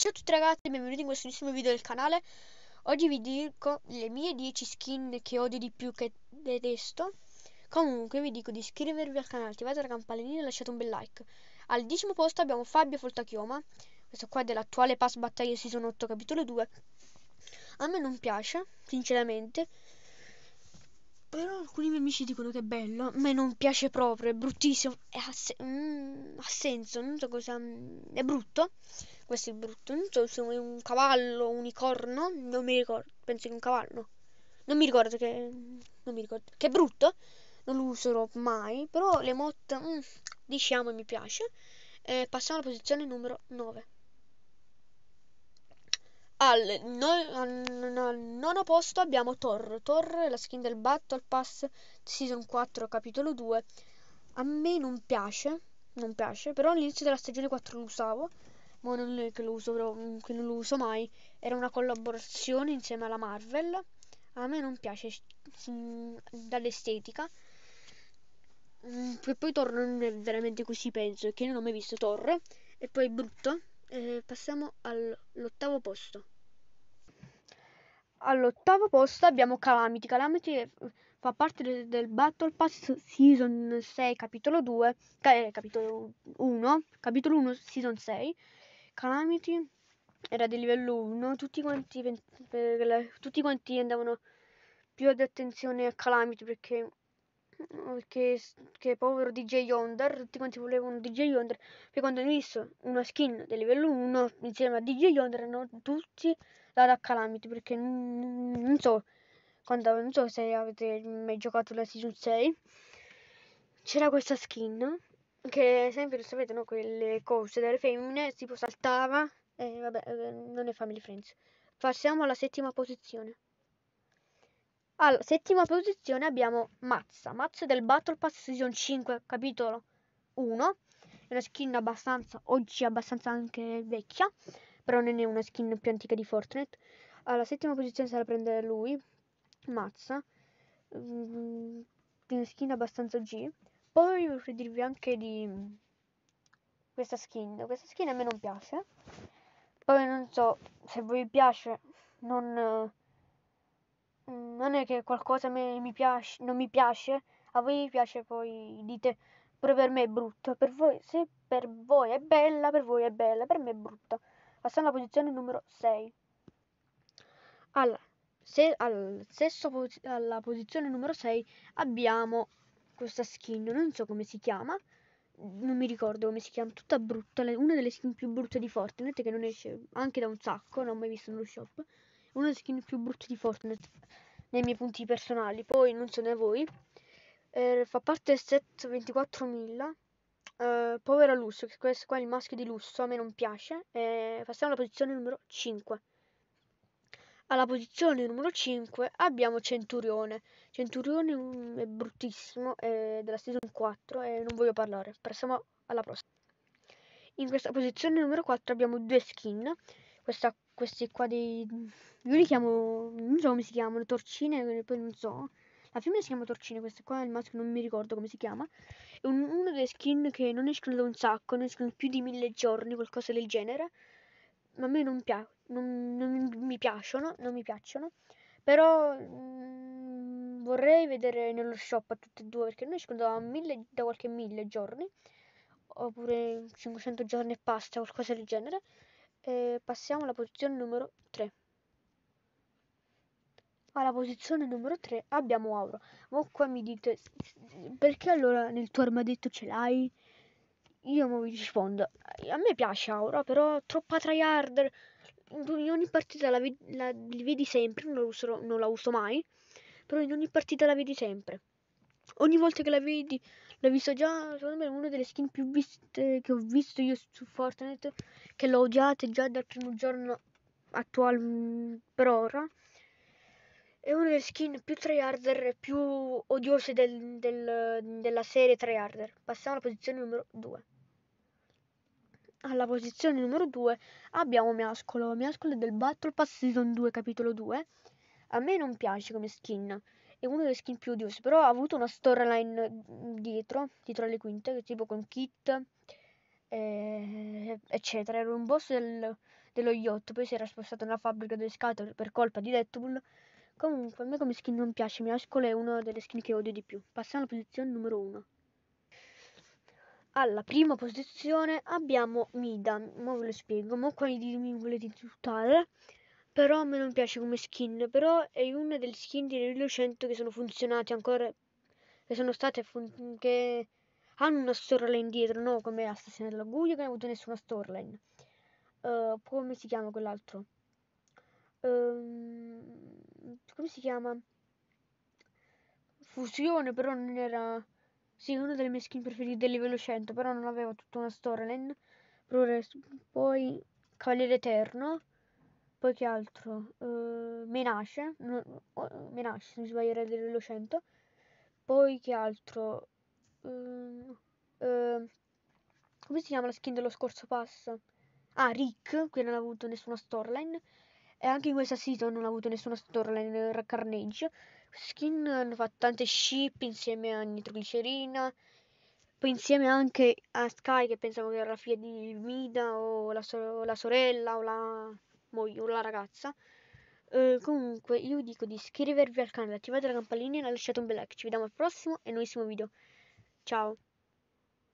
ciao a tutti ragazzi e benvenuti in questo nuovo video del canale Oggi vi dico le mie 10 skin che odio di più che detesto Comunque vi dico di iscrivervi al canale, attivate la campanellina e lasciate un bel like Al decimo posto abbiamo Fabio Foltachioma Questo qua è dell'attuale pass battaglia season 8 capitolo 2 A me non piace, sinceramente però alcuni miei amici dicono che è bello, a me non piace proprio, è bruttissimo, è ass- mm, ha senso, non so cosa... Mm, è brutto, questo è brutto, non so se è un cavallo, un unicorno, non mi ricordo, penso che è un cavallo, non mi ricordo che... Mm, non mi ricordo, che è brutto, non lo userò mai, però le motte, mm, diciamo, mi piace. Eh, passiamo alla posizione numero 9. Al, non, al nono posto abbiamo Thor. Thor, la skin del Battle Pass Season 4, capitolo 2. A me non piace, non piace, però all'inizio della stagione 4 lo usavo. Ma non è che lo uso, però, mm, che non lo uso mai. Era una collaborazione insieme alla Marvel. A me non piace mm, dall'estetica. Che mm, poi Thor non è veramente così, penso, che non ho mai visto Thor. E poi è brutto. Eh, passiamo all'ottavo posto. All'ottavo posto abbiamo Calamity. Calamity fa parte del, del Battle Pass Season 6, capitolo 2, eh, capitolo 1, capitolo 1, Season 6. Calamity era di livello 1, tutti quanti, per, tutti quanti andavano più ad attenzione a Calamity perché che, che povero DJ Yonder, tutti quanti volevano DJ Yonder, perché quando hanno visto una skin del livello 1 insieme a DJ Yonder hanno tutti vado Calamity perché non so quando, non so se avete mai giocato la season 6 c'era questa skin che sempre lo sapete no quelle cose delle femmine tipo saltava e vabbè eh, non è family friends passiamo alla settima posizione alla settima posizione abbiamo Mazza Mazza del Battle Pass Season 5 capitolo 1 è una skin abbastanza oggi abbastanza anche vecchia però non è una skin più antica di Fortnite. Alla settima posizione sarà prendere lui, Mazza, mh, mm, una skin abbastanza G. Poi vorrei dirvi anche di questa skin, questa skin a me non piace. Poi non so se voi piace, non, mm, non è che qualcosa me, mi piace, non mi piace, a voi piace poi dite pure per me è brutta, per voi, se per voi è bella, per voi è bella, per me è brutta passiamo alla posizione numero 6. Alla, se, al sesso, alla posizione numero 6 abbiamo questa skin, non so come si chiama, non mi ricordo come si chiama, tutta brutta, una delle skin più brutte di Fortnite che non esce anche da un sacco, non ho mai visto nello shop, una delle skin più brutte di Fortnite nei miei punti personali, poi non so ne voi, eh, fa parte del set 24000 Uh, povero Lusso, questo qua è il maschio di Lusso, a me non piace. Eh, passiamo alla posizione numero 5. Alla posizione numero 5 abbiamo Centurione. Centurione mm, è bruttissimo, è della season 4 e non voglio parlare. Passiamo alla prossima. In questa posizione numero 4 abbiamo due skin. Questa, questi qua dei... Io li chiamo... non so come si chiamano, torcine, poi non so. La femmina si chiama Torcine, questo qua, è il maschio non mi ricordo come si chiama. È un, una delle skin che non escono da un sacco, ne escono più di mille giorni, qualcosa del genere. Ma a me non, pia- non, non mi piacciono, non mi piacciono. Però mh, mm, vorrei vedere nello shop a tutte e due, perché non escono da, mille, da qualche mille giorni, oppure 500 giorni e pasta, qualcosa del genere. E passiamo alla posizione numero alla posizione numero 3 abbiamo Auro. Ma qua mi dite, perché allora nel tuo armadetto ce l'hai? Io mi rispondo, a me piace Aura, però troppa tryhard. In ogni partita la, vedi, la, la vedi sempre, non la, uso, non la, uso, mai, però in ogni partita la vedi sempre. Ogni volta che la vedi, l'ho visto già, secondo me è una delle skin più viste che ho visto io su Fortnite, che l'ho odiata già dal primo giorno attuale mm, per ora è uno dei skin più tryharder e più odiosi del, del, della serie tryharder. Passiamo alla posizione numero 2. Alla posizione numero 2 abbiamo Miascolo. Miascolo del Battle Pass Season 2, capitolo 2. A me non piace come skin. È uno dei skin più odiosi. Però ha avuto una storyline dietro, dietro alle quinte, tipo con Kit, eh, eccetera. Era un boss del, dello yacht. Poi si era spostato nella fabbrica delle scatole per colpa di Deadpool Comunque, a me come skin non piace, Miascolo è una delle skin che odio di più. Passiamo alla posizione numero 1. Alla prima posizione abbiamo Mida, Ora ve lo spiego, ma qua di mi volete insultare, però a me non piace come skin, però è una delle skin di livello 100 che sono funzionate ancora, che sono state, fun- che hanno una storyline dietro, no come Assassin's della Guglia che non ha avuto nessuna storyline. Uh, come si chiama quell'altro? Ehm... Um come si chiama? Fusione, però non era... Sì, una delle mie skin preferite del livello 100, però non aveva tutta una storyline. Poi Cavaliere Eterno, poi che altro? Uh, eh, Menace, no, uh, oh, Menace, se mi sbaglio era del livello 100. Poi che altro? Uh, come si chiama la skin dello scorso pass? Ah, Rick, qui non ha avuto nessuna storyline. E anche in questa season non ho avuto nessuna storyline Carnage. Skin hanno fatto tante ship insieme a Nitroglicerina. Poi insieme anche a Sky che pensavo che era la figlia di Mida o la, so- la sorella o la moglie o la ragazza. Uh, comunque io vi dico di iscrivervi al canale, attivate la campanellina e lasciate un bel like. Ci vediamo al prossimo e nuovissimo video. Ciao!